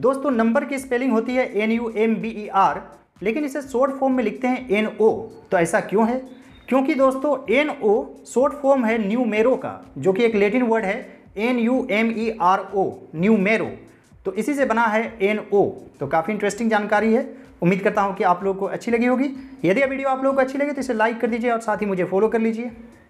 दोस्तों नंबर की स्पेलिंग होती है N U M B E R लेकिन इसे शॉर्ट फॉर्म में लिखते हैं एन ओ तो ऐसा क्यों है क्योंकि दोस्तों एन ओ शॉर्ट फॉर्म है न्यू मेरो का जो कि एक लेटिन वर्ड है N U M E R O numero तो इसी से बना है एन ओ तो काफ़ी इंटरेस्टिंग जानकारी है उम्मीद करता हूँ कि आप लोग को अच्छी लगी होगी यदि वीडियो आप लोग को अच्छी लगी तो इसे लाइक कर दीजिए और साथ ही मुझे फॉलो कर लीजिए